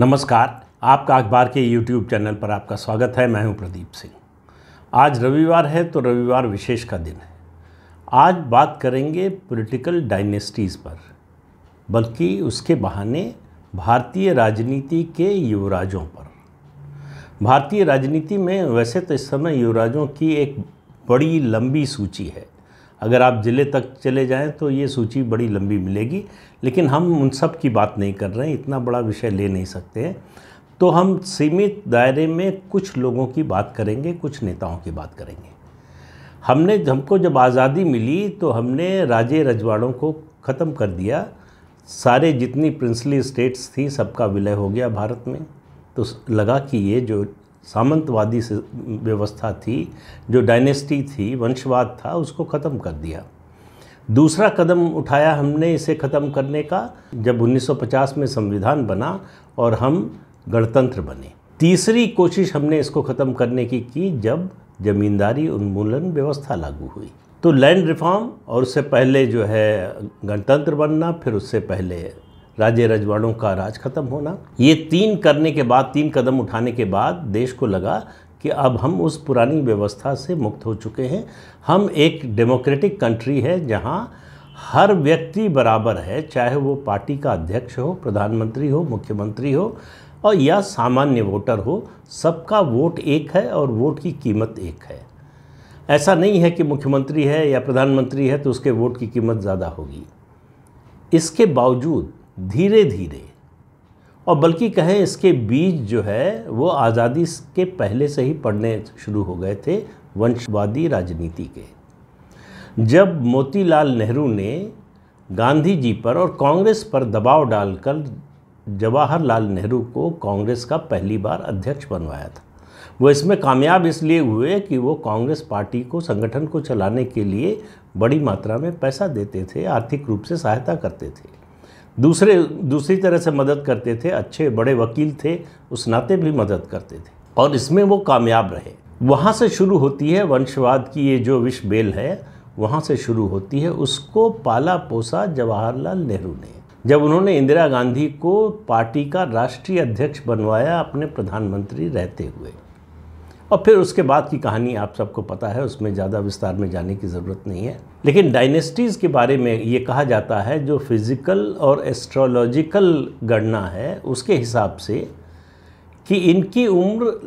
नमस्कार आपका अखबार के यूट्यूब चैनल पर आपका स्वागत है मैं हूं प्रदीप सिंह आज रविवार है तो रविवार विशेष का दिन है आज बात करेंगे पॉलिटिकल डायनेस्टीज़ पर बल्कि उसके बहाने भारतीय राजनीति के युवराजों पर भारतीय राजनीति में वैसे तो इस समय युवराजों की एक बड़ी लंबी सूची है अगर आप ज़िले तक चले जाएं तो ये सूची बड़ी लंबी मिलेगी लेकिन हम उन सब की बात नहीं कर रहे हैं इतना बड़ा विषय ले नहीं सकते हैं तो हम सीमित दायरे में कुछ लोगों की बात करेंगे कुछ नेताओं की बात करेंगे हमने हमको जब आज़ादी मिली तो हमने राजे रजवाड़ों को ख़त्म कर दिया सारे जितनी प्रिंसली स्टेट्स थी सबका विलय हो गया भारत में तो लगा कि ये जो सामंतवादी व्यवस्था थी जो डायनेस्टी थी वंशवाद था उसको ख़त्म कर दिया दूसरा कदम उठाया हमने इसे ख़त्म करने का जब 1950 में संविधान बना और हम गणतंत्र बने तीसरी कोशिश हमने इसको ख़त्म करने की की जब जमींदारी उन्मूलन व्यवस्था लागू हुई तो लैंड रिफॉर्म और उससे पहले जो है गणतंत्र बनना फिर उससे पहले राज्य रजवाड़ों का राज खत्म होना ये तीन करने के बाद तीन कदम उठाने के बाद देश को लगा कि अब हम उस पुरानी व्यवस्था से मुक्त हो चुके हैं हम एक डेमोक्रेटिक कंट्री है जहाँ हर व्यक्ति बराबर है चाहे वो पार्टी का अध्यक्ष हो प्रधानमंत्री हो मुख्यमंत्री हो और या सामान्य वोटर हो सबका वोट एक है और वोट की कीमत एक है ऐसा नहीं है कि मुख्यमंत्री है या प्रधानमंत्री है तो उसके वोट की कीमत ज़्यादा होगी इसके बावजूद धीरे धीरे और बल्कि कहें इसके बीज जो है वो आज़ादी के पहले से ही पढ़ने शुरू हो गए थे वंशवादी राजनीति के जब मोतीलाल नेहरू ने गांधी जी पर और कांग्रेस पर दबाव डालकर जवाहरलाल नेहरू को कांग्रेस का पहली बार अध्यक्ष बनवाया था वो इसमें कामयाब इसलिए हुए कि वो कांग्रेस पार्टी को संगठन को चलाने के लिए बड़ी मात्रा में पैसा देते थे आर्थिक रूप से सहायता करते थे दूसरे दूसरी तरह से मदद करते थे अच्छे बड़े वकील थे उस नाते भी मदद करते थे और इसमें वो कामयाब रहे वहाँ से शुरू होती है वंशवाद की ये जो विष बेल है वहाँ से शुरू होती है उसको पाला पोसा जवाहरलाल नेहरू ने जब उन्होंने इंदिरा गांधी को पार्टी का राष्ट्रीय अध्यक्ष बनवाया अपने प्रधानमंत्री रहते हुए और फिर उसके बाद की कहानी आप सबको पता है उसमें ज़्यादा विस्तार में जाने की ज़रूरत नहीं है लेकिन डायनेस्टीज़ के बारे में ये कहा जाता है जो फिज़िकल और एस्ट्रोलॉजिकल गणना है उसके हिसाब से कि इनकी उम्र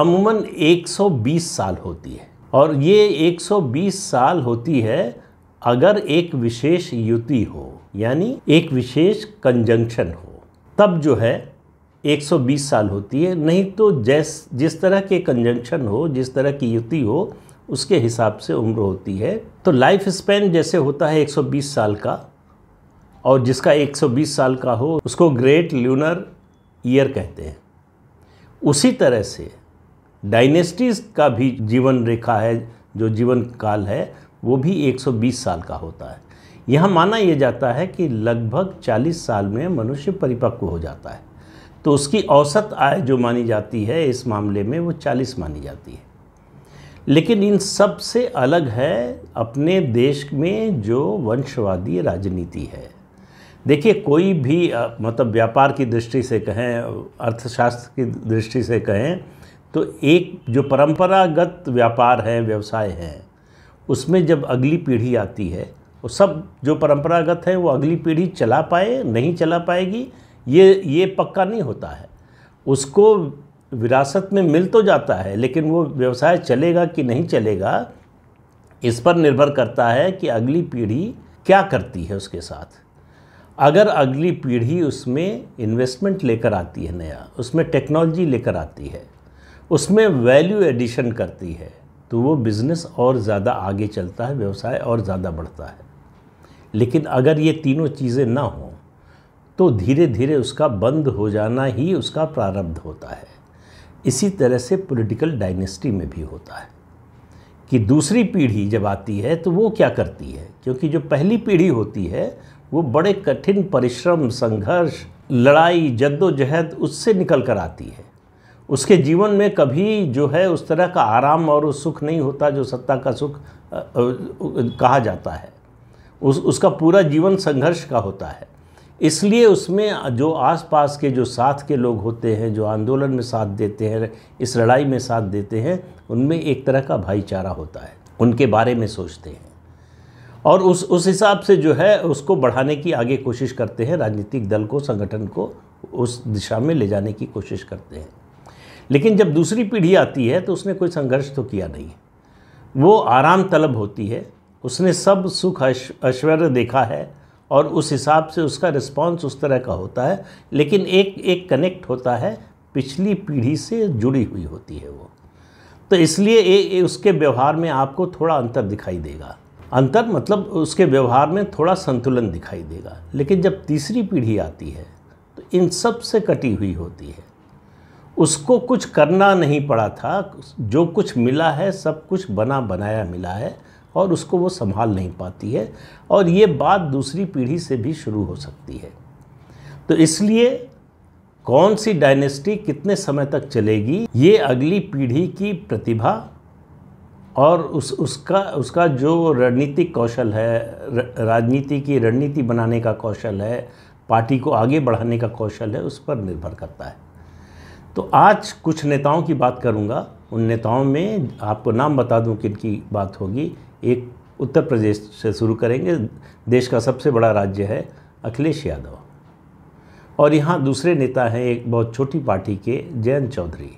अमूमन 120 साल होती है और ये 120 साल होती है अगर एक विशेष युति हो यानी एक विशेष कंजंक्शन हो तब जो है 120 साल होती है नहीं तो जैस जिस तरह के कंजंक्शन हो जिस तरह की युति हो उसके हिसाब से उम्र होती है तो लाइफ स्पैन जैसे होता है 120 साल का और जिसका 120 साल का हो उसको ग्रेट ल्यूनर ईयर कहते हैं उसी तरह से डायनेस्टीज़ का भी जीवन रेखा है जो जीवन काल है वो भी 120 साल का होता है यहाँ माना यह जाता है कि लगभग 40 साल में मनुष्य परिपक्व हो जाता है तो उसकी औसत आय जो मानी जाती है इस मामले में वो चालीस मानी जाती है लेकिन इन सब से अलग है अपने देश में जो वंशवादी राजनीति है देखिए कोई भी मतलब व्यापार की दृष्टि से कहें अर्थशास्त्र की दृष्टि से कहें तो एक जो परंपरागत व्यापार है व्यवसाय है उसमें जब अगली पीढ़ी आती है वो सब जो परंपरागत है वो अगली पीढ़ी चला पाए नहीं चला पाएगी ये ये पक्का नहीं होता है उसको विरासत में मिल तो जाता है लेकिन वो व्यवसाय चलेगा कि नहीं चलेगा इस पर निर्भर करता है कि अगली पीढ़ी क्या करती है उसके साथ अगर अगली पीढ़ी उसमें इन्वेस्टमेंट लेकर आती है नया उसमें टेक्नोलॉजी लेकर आती है उसमें वैल्यू एडिशन करती है तो वो बिज़नेस और ज़्यादा आगे चलता है व्यवसाय और ज़्यादा बढ़ता है लेकिन अगर ये तीनों चीज़ें ना हों तो धीरे धीरे उसका बंद हो जाना ही उसका प्रारब्ध होता है इसी तरह से पॉलिटिकल डायनेस्टी में भी होता है कि दूसरी पीढ़ी जब आती है तो वो क्या करती है क्योंकि जो पहली पीढ़ी होती है वो बड़े कठिन परिश्रम संघर्ष लड़ाई जद्दोजहद उससे निकल कर आती है उसके जीवन में कभी जो है उस तरह का आराम और उस सुख नहीं होता जो सत्ता का सुख कहा जाता है उस उसका पूरा जीवन संघर्ष का होता है इसलिए उसमें जो आसपास के जो साथ के लोग होते हैं जो आंदोलन में साथ देते हैं इस लड़ाई में साथ देते हैं उनमें एक तरह का भाईचारा होता है उनके बारे में सोचते हैं और उस उस हिसाब से जो है उसको बढ़ाने की आगे कोशिश करते हैं राजनीतिक दल को संगठन को उस दिशा में ले जाने की कोशिश करते हैं लेकिन जब दूसरी पीढ़ी आती है तो उसने कोई संघर्ष तो किया नहीं वो आराम तलब होती है उसने सब सुख ऐश्वर्य देखा है और उस हिसाब से उसका रिस्पांस उस तरह का होता है लेकिन एक एक कनेक्ट होता है पिछली पीढ़ी से जुड़ी हुई होती है वो तो इसलिए ए, ए, उसके व्यवहार में आपको थोड़ा अंतर दिखाई देगा अंतर मतलब उसके व्यवहार में थोड़ा संतुलन दिखाई देगा लेकिन जब तीसरी पीढ़ी आती है तो इन सब से कटी हुई होती है उसको कुछ करना नहीं पड़ा था जो कुछ मिला है सब कुछ बना बनाया मिला है और उसको वो संभाल नहीं पाती है और ये बात दूसरी पीढ़ी से भी शुरू हो सकती है तो इसलिए कौन सी डायनेस्टी कितने समय तक चलेगी ये अगली पीढ़ी की प्रतिभा और उस उसका उसका जो रणनीतिक कौशल है राजनीति की रणनीति बनाने का कौशल है पार्टी को आगे बढ़ाने का कौशल है उस पर निर्भर करता है तो आज कुछ नेताओं की बात करूंगा उन नेताओं में आपको नाम बता दूं किन की बात होगी एक उत्तर प्रदेश से शुरू करेंगे देश का सबसे बड़ा राज्य है अखिलेश यादव और यहाँ दूसरे नेता हैं एक बहुत छोटी पार्टी के जयंत चौधरी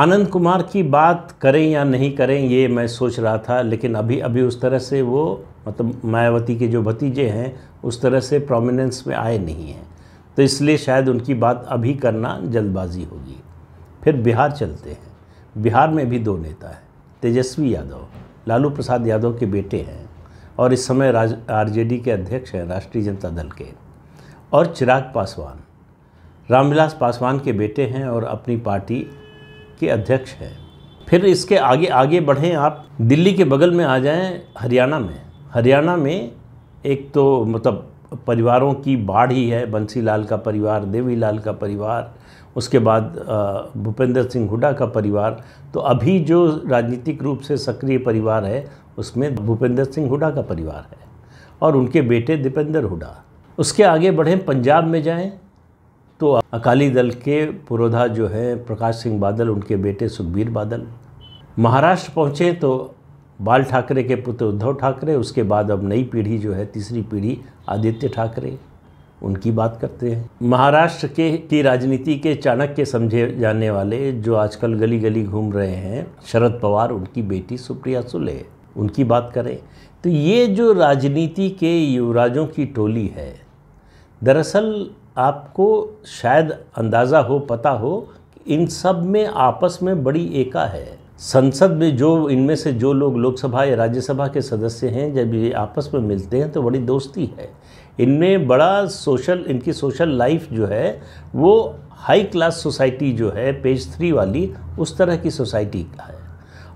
आनंद कुमार की बात करें या नहीं करें ये मैं सोच रहा था लेकिन अभी अभी उस तरह से वो मतलब मायावती के जो भतीजे हैं उस तरह से प्रोमिनेंस में आए नहीं हैं तो इसलिए शायद उनकी बात अभी करना जल्दबाजी होगी फिर बिहार चलते हैं बिहार में भी दो नेता हैं तेजस्वी यादव लालू प्रसाद यादव के बेटे हैं और इस समय राज आरजेडी के अध्यक्ष हैं राष्ट्रीय जनता दल के और चिराग पासवान रामविलास पासवान के बेटे हैं और अपनी पार्टी के अध्यक्ष हैं फिर इसके आगे आगे बढ़ें आप दिल्ली के बगल में आ जाएं हरियाणा में हरियाणा में एक तो मतलब परिवारों की बाढ़ ही है बंसीलाल का परिवार देवीलाल का परिवार उसके बाद भूपेंद्र सिंह हुडा का परिवार तो अभी जो राजनीतिक रूप से सक्रिय परिवार है उसमें भूपेंद्र सिंह हुडा का परिवार है और उनके बेटे दीपेंद्र हुडा उसके आगे बढ़ें पंजाब में जाएं तो अकाली दल के पुरोधा जो हैं प्रकाश सिंह बादल उनके बेटे सुखबीर बादल महाराष्ट्र पहुँचे तो बाल ठाकरे के पुत्र उद्धव ठाकरे उसके बाद अब नई पीढ़ी जो है तीसरी पीढ़ी आदित्य ठाकरे उनकी बात करते हैं महाराष्ट्र के की राजनीति के चाणक्य समझे जाने वाले जो आजकल गली गली घूम रहे हैं शरद पवार उनकी बेटी सुप्रिया सुले उनकी बात करें तो ये जो राजनीति के युवराजों की टोली है दरअसल आपको शायद अंदाज़ा हो पता हो कि इन सब में आपस में बड़ी एका है संसद में जो इनमें से जो लोग लोकसभा या राज्यसभा के सदस्य हैं जब ये आपस में मिलते हैं तो बड़ी दोस्ती है इनमें बड़ा सोशल इनकी सोशल लाइफ जो है वो हाई क्लास सोसाइटी जो है पेज थ्री वाली उस तरह की सोसाइटी का है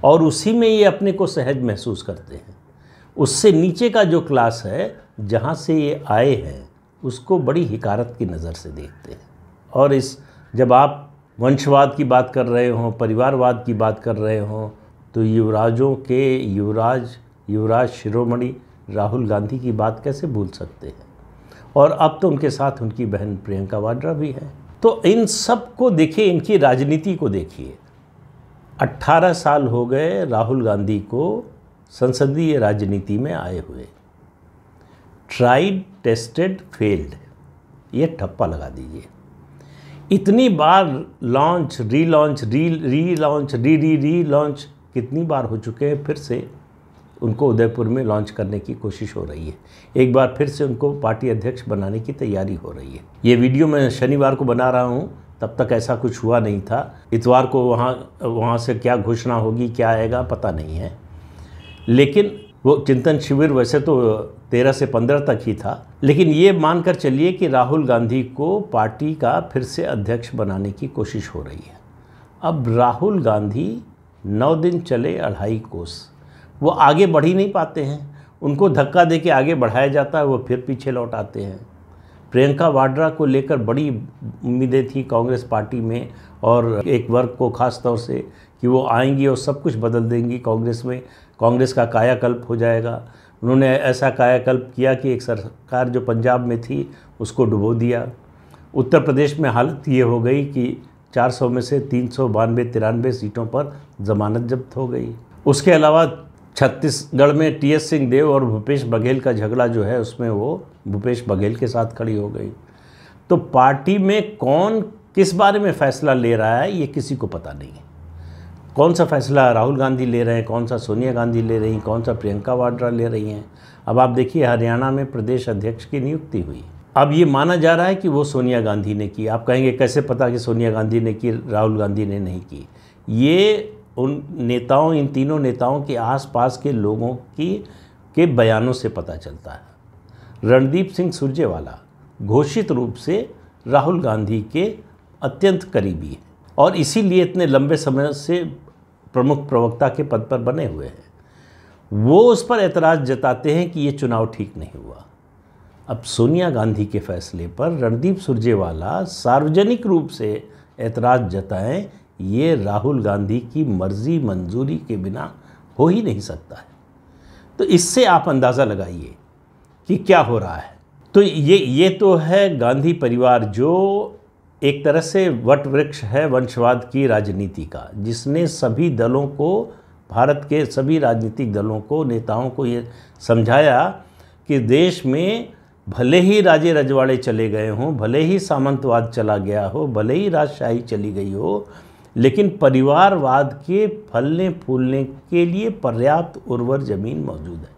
और उसी में ये अपने को सहज महसूस करते हैं उससे नीचे का जो क्लास है जहाँ से ये आए हैं उसको बड़ी हिकारत की नज़र से देखते हैं और इस जब आप वंशवाद की बात कर रहे हों परिवारवाद की बात कर रहे हों तो युवराजों के युवराज युवराज शिरोमणि राहुल गांधी की बात कैसे भूल सकते हैं और अब तो उनके साथ उनकी बहन प्रियंका वाड्रा भी है तो इन सब को देखिए इनकी राजनीति को देखिए 18 साल हो गए राहुल गांधी को संसदीय राजनीति में आए हुए ट्राइड टेस्टेड फेल्ड ये ठप्पा लगा दीजिए इतनी बार लॉन्च री लॉन्च री री लॉन्च री री री लॉन्च कितनी बार हो चुके हैं फिर से उनको उदयपुर में लॉन्च करने की कोशिश हो रही है एक बार फिर से उनको पार्टी अध्यक्ष बनाने की तैयारी हो रही है ये वीडियो मैं शनिवार को बना रहा हूँ तब तक ऐसा कुछ हुआ नहीं था इतवार को वहाँ वहाँ से क्या घोषणा होगी क्या आएगा पता नहीं है लेकिन वो चिंतन शिविर वैसे तो तेरह से पंद्रह तक ही था लेकिन ये मानकर चलिए कि राहुल गांधी को पार्टी का फिर से अध्यक्ष बनाने की कोशिश हो रही है अब राहुल गांधी नौ दिन चले अढ़ाई कोस वो आगे बढ़ ही नहीं पाते हैं उनको धक्का दे के आगे बढ़ाया जाता है वो फिर पीछे लौट आते हैं प्रियंका वाड्रा को लेकर बड़ी उम्मीदें थी कांग्रेस पार्टी में और एक वर्ग को खास तौर से कि वो आएंगी और सब कुछ बदल देंगी कांग्रेस में कांग्रेस का कायाकल्प हो जाएगा उन्होंने ऐसा कायाकल्प किया कि एक सरकार जो पंजाब में थी उसको डुबो दिया उत्तर प्रदेश में हालत ये हो गई कि 400 में से तीन सौ बानवे तिरानवे सीटों पर जमानत जब्त हो गई उसके अलावा छत्तीसगढ़ में टी एस सिंहदेव और भूपेश बघेल का झगड़ा जो है उसमें वो भूपेश बघेल के साथ खड़ी हो गई तो पार्टी में कौन किस बारे में फैसला ले रहा है ये किसी को पता नहीं है कौन सा फैसला राहुल गांधी ले रहे हैं कौन सा सोनिया गांधी ले रही हैं कौन सा प्रियंका वाड्रा ले रही हैं अब आप देखिए हरियाणा में प्रदेश अध्यक्ष की नियुक्ति हुई अब ये माना जा रहा है कि वो सोनिया गांधी ने की आप कहेंगे कैसे पता कि सोनिया गांधी ने की राहुल गांधी ने नहीं की ये उन नेताओं इन तीनों नेताओं के आसपास के लोगों की के बयानों से पता चलता है रणदीप सिंह सुरजेवाला घोषित रूप से राहुल गांधी के अत्यंत करीबी हैं और इसीलिए इतने लंबे समय से प्रमुख प्रवक्ता के पद पर बने हुए हैं वो उस पर एतराज़ जताते हैं कि ये चुनाव ठीक नहीं हुआ अब सोनिया गांधी के फैसले पर रणदीप सुरजेवाला सार्वजनिक रूप से एतराज़ जताएं ये राहुल गांधी की मर्जी मंजूरी के बिना हो ही नहीं सकता है तो इससे आप अंदाज़ा लगाइए कि क्या हो रहा है तो ये ये तो है गांधी परिवार जो एक तरह से वट वृक्ष है वंशवाद की राजनीति का जिसने सभी दलों को भारत के सभी राजनीतिक दलों को नेताओं को ये समझाया कि देश में भले ही राजे रजवाड़े चले गए हों भले ही सामंतवाद चला गया हो भले ही राजशाही चली गई हो लेकिन परिवारवाद के फलने फूलने के लिए पर्याप्त उर्वर ज़मीन मौजूद है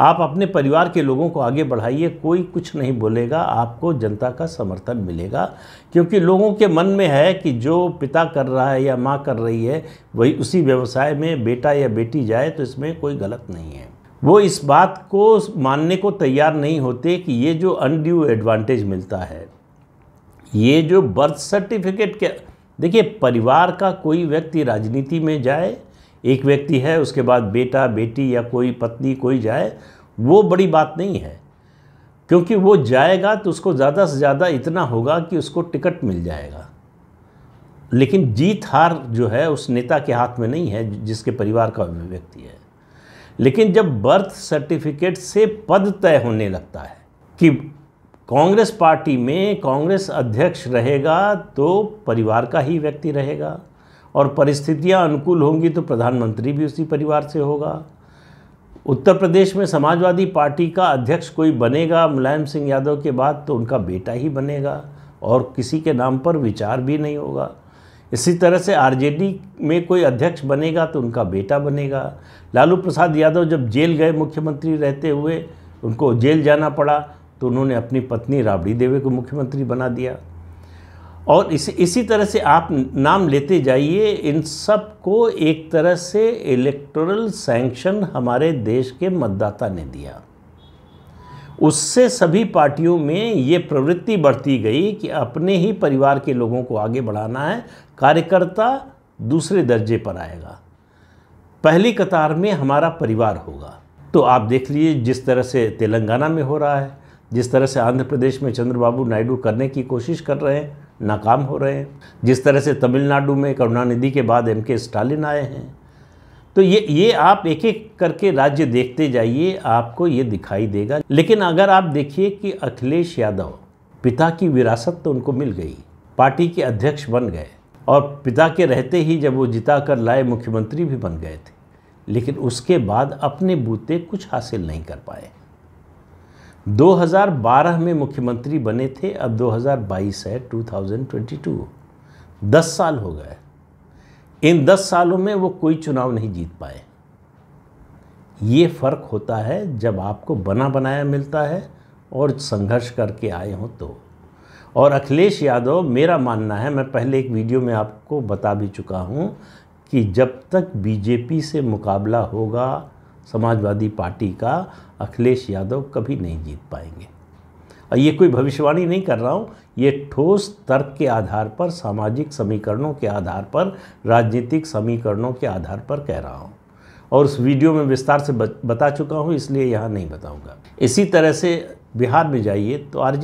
आप अपने परिवार के लोगों को आगे बढ़ाइए कोई कुछ नहीं बोलेगा आपको जनता का समर्थन मिलेगा क्योंकि लोगों के मन में है कि जो पिता कर रहा है या माँ कर रही है वही उसी व्यवसाय में बेटा या बेटी जाए तो इसमें कोई गलत नहीं है वो इस बात को मानने को तैयार नहीं होते कि ये जो अनड्यू एडवांटेज मिलता है ये जो बर्थ सर्टिफिकेट के देखिए परिवार का कोई व्यक्ति राजनीति में जाए एक व्यक्ति है उसके बाद बेटा बेटी या कोई पत्नी कोई जाए वो बड़ी बात नहीं है क्योंकि वो जाएगा तो उसको ज़्यादा से ज़्यादा इतना होगा कि उसको टिकट मिल जाएगा लेकिन जीत हार जो है उस नेता के हाथ में नहीं है जिसके परिवार का व्यक्ति है लेकिन जब बर्थ सर्टिफिकेट से पद तय होने लगता है कि कांग्रेस पार्टी में कांग्रेस अध्यक्ष रहेगा तो परिवार का ही व्यक्ति रहेगा और परिस्थितियां अनुकूल होंगी तो प्रधानमंत्री भी उसी परिवार से होगा उत्तर प्रदेश में समाजवादी पार्टी का अध्यक्ष कोई बनेगा मुलायम सिंह यादव के बाद तो उनका बेटा ही बनेगा और किसी के नाम पर विचार भी नहीं होगा इसी तरह से आरजेडी में कोई अध्यक्ष बनेगा तो उनका बेटा बनेगा लालू प्रसाद यादव जब जेल गए मुख्यमंत्री रहते हुए उनको जेल जाना पड़ा तो उन्होंने अपनी पत्नी राबड़ी देवे को मुख्यमंत्री बना दिया और इस इसी तरह से आप नाम लेते जाइए इन सब को एक तरह से इलेक्टोरल सैंक्शन हमारे देश के मतदाता ने दिया उससे सभी पार्टियों में ये प्रवृत्ति बढ़ती गई कि अपने ही परिवार के लोगों को आगे बढ़ाना है कार्यकर्ता दूसरे दर्जे पर आएगा पहली कतार में हमारा परिवार होगा तो आप देख लीजिए जिस तरह से तेलंगाना में हो रहा है जिस तरह से आंध्र प्रदेश में चंद्रबाबू नायडू करने की कोशिश कर रहे हैं नाकाम हो रहे हैं जिस तरह से तमिलनाडु में करुणानिधि के बाद एम के स्टालिन आए हैं तो ये ये आप एक एक करके राज्य देखते जाइए आपको ये दिखाई देगा लेकिन अगर आप देखिए कि अखिलेश यादव पिता की विरासत तो उनको मिल गई पार्टी के अध्यक्ष बन गए और पिता के रहते ही जब वो जिता कर लाए मुख्यमंत्री भी बन गए थे लेकिन उसके बाद अपने बूते कुछ हासिल नहीं कर पाए 2012 में मुख्यमंत्री बने थे अब 2022 है 2022 10 साल हो गए इन 10 सालों में वो कोई चुनाव नहीं जीत पाए ये फ़र्क होता है जब आपको बना बनाया मिलता है और संघर्ष करके आए हों तो और अखिलेश यादव मेरा मानना है मैं पहले एक वीडियो में आपको बता भी चुका हूँ कि जब तक बीजेपी से मुकाबला होगा समाजवादी पार्टी का अखिलेश यादव कभी नहीं जीत पाएंगे और ये कोई भविष्यवाणी नहीं कर रहा हूँ ये ठोस तर्क के आधार पर सामाजिक समीकरणों के आधार पर राजनीतिक समीकरणों के आधार पर कह रहा हूँ और उस वीडियो में विस्तार से बता चुका हूँ इसलिए यहाँ नहीं बताऊँगा इसी तरह से बिहार में जाइए तो आर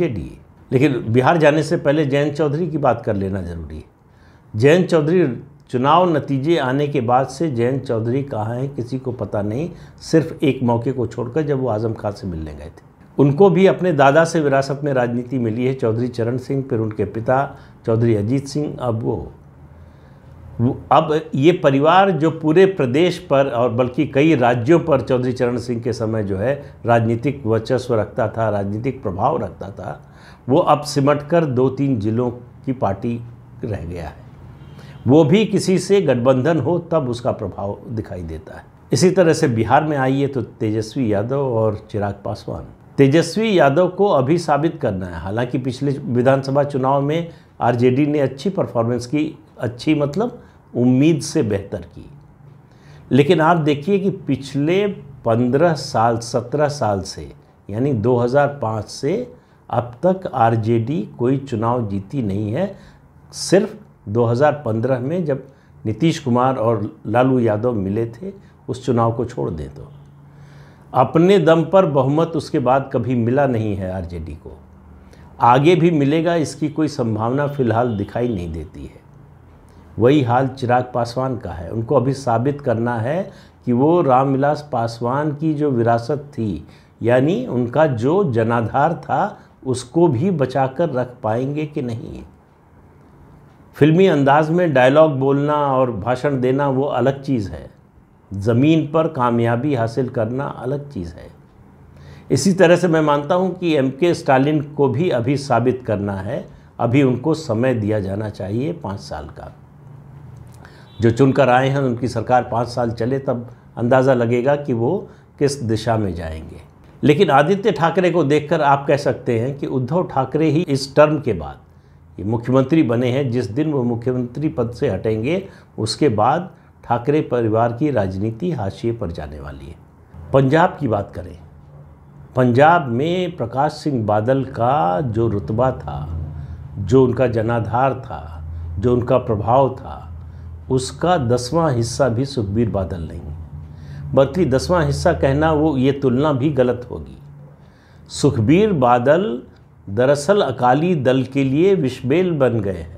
लेकिन बिहार जाने से पहले जयंत चौधरी की बात कर लेना ज़रूरी है जयंत चौधरी चुनाव नतीजे आने के बाद से जयंत चौधरी कहाँ हैं किसी को पता नहीं सिर्फ एक मौके को छोड़कर जब वो आजम खान से मिलने गए थे उनको भी अपने दादा से विरासत में राजनीति मिली है चौधरी चरण सिंह फिर उनके पिता चौधरी अजीत सिंह अब वो अब ये परिवार जो पूरे प्रदेश पर और बल्कि कई राज्यों पर चौधरी चरण सिंह के समय जो है राजनीतिक वर्चस्व रखता था राजनीतिक प्रभाव रखता था वो अब सिमट कर दो तीन जिलों की पार्टी रह गया है वो भी किसी से गठबंधन हो तब उसका प्रभाव दिखाई देता है इसी तरह से बिहार में आइए तो तेजस्वी यादव और चिराग पासवान तेजस्वी यादव को अभी साबित करना है हालांकि पिछले विधानसभा चुनाव में आरजेडी ने अच्छी परफॉर्मेंस की अच्छी मतलब उम्मीद से बेहतर की लेकिन आप देखिए कि पिछले 15 साल 17 साल से यानी 2005 से अब तक आरजेडी कोई चुनाव जीती नहीं है सिर्फ 2015 में जब नीतीश कुमार और लालू यादव मिले थे उस चुनाव को छोड़ दें तो अपने दम पर बहुमत उसके बाद कभी मिला नहीं है आरजेडी को आगे भी मिलेगा इसकी कोई संभावना फिलहाल दिखाई नहीं देती है वही हाल चिराग पासवान का है उनको अभी साबित करना है कि वो रामविलास पासवान की जो विरासत थी यानी उनका जो जनाधार था उसको भी बचाकर रख पाएंगे कि नहीं फिल्मी अंदाज में डायलॉग बोलना और भाषण देना वो अलग चीज़ है ज़मीन पर कामयाबी हासिल करना अलग चीज़ है इसी तरह से मैं मानता हूँ कि एम के स्टालिन को भी अभी साबित करना है अभी उनको समय दिया जाना चाहिए पाँच साल का जो चुनकर आए हैं उनकी सरकार पाँच साल चले तब अंदाज़ा लगेगा कि वो किस दिशा में जाएंगे लेकिन आदित्य ठाकरे को देखकर आप कह सकते हैं कि उद्धव ठाकरे ही इस टर्म के बाद मुख्यमंत्री बने हैं जिस दिन वो मुख्यमंत्री पद से हटेंगे उसके बाद ठाकरे परिवार की राजनीति हाशिए पर जाने वाली है पंजाब की बात करें पंजाब में प्रकाश सिंह बादल का जो रुतबा था जो उनका जनाधार था जो उनका प्रभाव था उसका दसवां हिस्सा भी सुखबीर बादल नहीं बल्कि दसवां हिस्सा कहना वो ये तुलना भी गलत होगी सुखबीर बादल दरअसल अकाली दल के लिए विशबेल बन गए हैं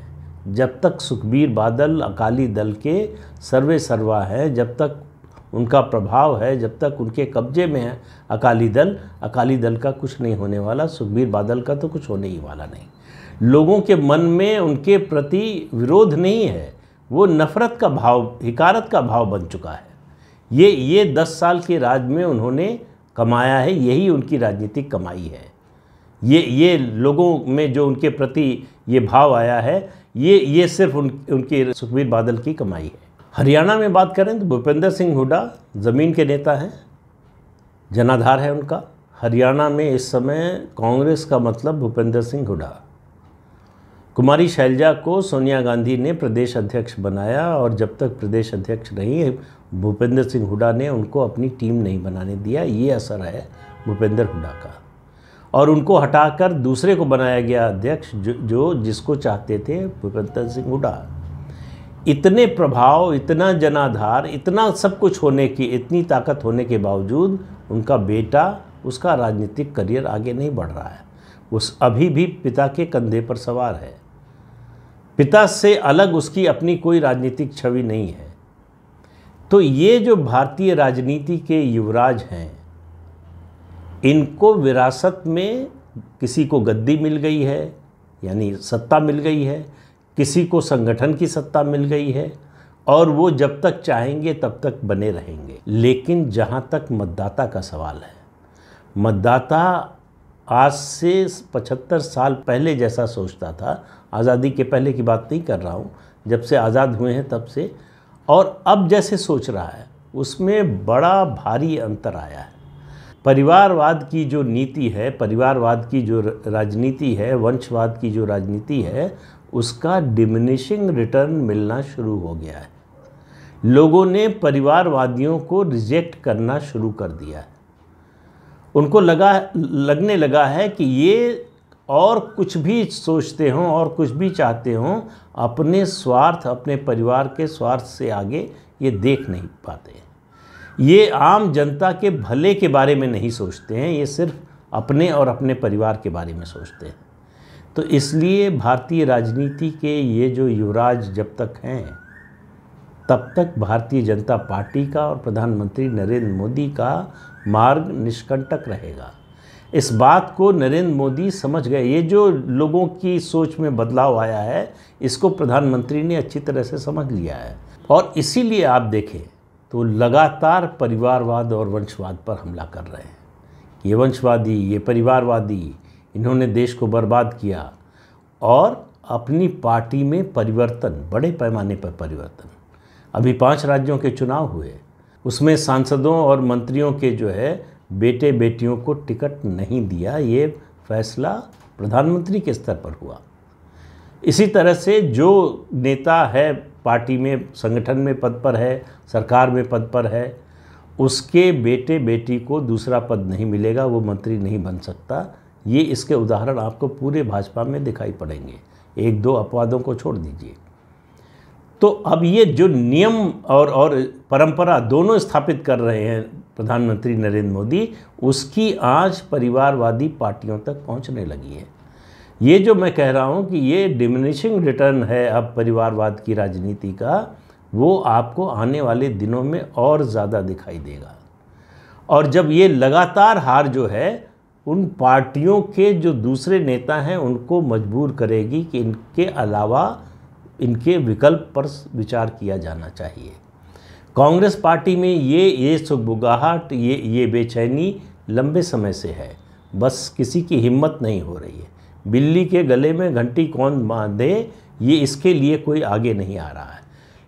जब तक सुखबीर बादल अकाली दल के सर्वे सर्वा हैं जब तक उनका प्रभाव है जब तक उनके कब्जे में है अकाली दल अकाली दल का कुछ नहीं होने वाला सुखबीर बादल का तो कुछ होने ही वाला नहीं लोगों के मन में उनके प्रति विरोध नहीं है वो नफ़रत का भाव हिकारत का भाव बन चुका है ये ये दस साल के राज में उन्होंने कमाया है यही उनकी राजनीतिक कमाई है ये ये लोगों में जो उनके प्रति ये भाव आया है ये ये सिर्फ उन उनकी सुखबीर बादल की कमाई है हरियाणा में बात करें तो भूपेंद्र सिंह हुडा ज़मीन के नेता हैं जनाधार है उनका हरियाणा में इस समय कांग्रेस का मतलब भूपेंद्र सिंह हुडा कुमारी शैलजा को सोनिया गांधी ने प्रदेश अध्यक्ष बनाया और जब तक प्रदेश अध्यक्ष नहीं भूपेंद्र सिंह हुडा ने उनको अपनी टीम नहीं बनाने दिया ये असर है भूपेंद्र हुडा का और उनको हटाकर दूसरे को बनाया गया अध्यक्ष जो, जो जिसको चाहते थे भूपेंद्र सिंह हुडा इतने प्रभाव इतना जनाधार इतना सब कुछ होने की इतनी ताकत होने के बावजूद उनका बेटा उसका राजनीतिक करियर आगे नहीं बढ़ रहा है उस अभी भी पिता के कंधे पर सवार है पिता से अलग उसकी अपनी कोई राजनीतिक छवि नहीं है तो ये जो भारतीय राजनीति के युवराज हैं इनको विरासत में किसी को गद्दी मिल गई है यानी सत्ता मिल गई है किसी को संगठन की सत्ता मिल गई है और वो जब तक चाहेंगे तब तक बने रहेंगे लेकिन जहाँ तक मतदाता का सवाल है मतदाता आज से 75 साल पहले जैसा सोचता था आज़ादी के पहले की बात नहीं कर रहा हूँ जब से आज़ाद हुए हैं तब से और अब जैसे सोच रहा है उसमें बड़ा भारी अंतर आया है परिवारवाद की जो नीति है परिवारवाद की जो राजनीति है वंशवाद की जो राजनीति है उसका डिमिनिशिंग रिटर्न मिलना शुरू हो गया है लोगों ने परिवारवादियों को रिजेक्ट करना शुरू कर दिया है उनको लगा लगने लगा है कि ये और कुछ भी सोचते हों और कुछ भी चाहते हों अपने स्वार्थ अपने परिवार के स्वार्थ से आगे ये देख नहीं पाते ये आम जनता के भले के बारे में नहीं सोचते हैं ये सिर्फ अपने और अपने परिवार के बारे में सोचते हैं तो इसलिए भारतीय राजनीति के ये जो युवराज जब तक हैं तब तक भारतीय जनता पार्टी का और प्रधानमंत्री नरेंद्र मोदी का मार्ग निष्कंटक रहेगा इस बात को नरेंद्र मोदी समझ गए ये जो लोगों की सोच में बदलाव आया है इसको प्रधानमंत्री ने अच्छी तरह से समझ लिया है और इसीलिए आप देखें तो लगातार परिवारवाद और वंशवाद पर हमला कर रहे हैं ये वंशवादी ये परिवारवादी इन्होंने देश को बर्बाद किया और अपनी पार्टी में परिवर्तन बड़े पैमाने पर परिवर्तन अभी पांच राज्यों के चुनाव हुए उसमें सांसदों और मंत्रियों के जो है बेटे बेटियों को टिकट नहीं दिया ये फैसला प्रधानमंत्री के स्तर पर हुआ इसी तरह से जो नेता है पार्टी में संगठन में पद पर है सरकार में पद पर है उसके बेटे बेटी को दूसरा पद नहीं मिलेगा वो मंत्री नहीं बन सकता ये इसके उदाहरण आपको पूरे भाजपा में दिखाई पड़ेंगे एक दो अपवादों को छोड़ दीजिए तो अब ये जो नियम और और परंपरा दोनों स्थापित कर रहे हैं प्रधानमंत्री नरेंद्र मोदी उसकी आज परिवारवादी पार्टियों तक पहुंचने लगी है ये जो मैं कह रहा हूँ कि ये डिमिनिशिंग रिटर्न है अब परिवारवाद की राजनीति का वो आपको आने वाले दिनों में और ज़्यादा दिखाई देगा और जब ये लगातार हार जो है उन पार्टियों के जो दूसरे नेता हैं उनको मजबूर करेगी कि इनके अलावा इनके विकल्प पर विचार किया जाना चाहिए कांग्रेस पार्टी में ये ये सुखबुगाहट ये ये बेचैनी लंबे समय से है बस किसी की हिम्मत नहीं हो रही है बिल्ली के गले में घंटी कौन बांधे ये इसके लिए कोई आगे नहीं आ रहा है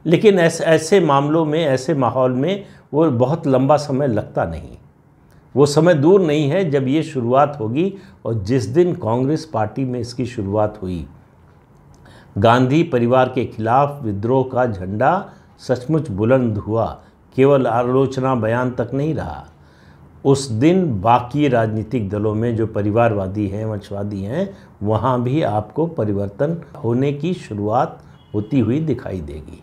लेकिन ऐसे ऐसे मामलों में ऐसे माहौल में वो बहुत लंबा समय लगता नहीं वो समय दूर नहीं है जब ये शुरुआत होगी और जिस दिन कांग्रेस पार्टी में इसकी शुरुआत हुई गांधी परिवार के खिलाफ विद्रोह का झंडा सचमुच बुलंद हुआ केवल आलोचना बयान तक नहीं रहा उस दिन बाकी राजनीतिक दलों में जो परिवारवादी हैं वंशवादी हैं वहाँ भी आपको परिवर्तन होने की शुरुआत होती हुई दिखाई देगी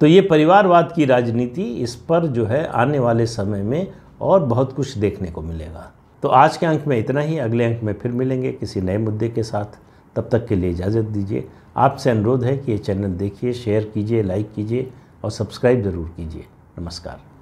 तो ये परिवारवाद की राजनीति इस पर जो है आने वाले समय में और बहुत कुछ देखने को मिलेगा तो आज के अंक में इतना ही अगले अंक में फिर मिलेंगे किसी नए मुद्दे के साथ तब तक के लिए इजाज़त दीजिए आपसे अनुरोध है कि ये चैनल देखिए शेयर कीजिए लाइक कीजिए और सब्सक्राइब ज़रूर कीजिए नमस्कार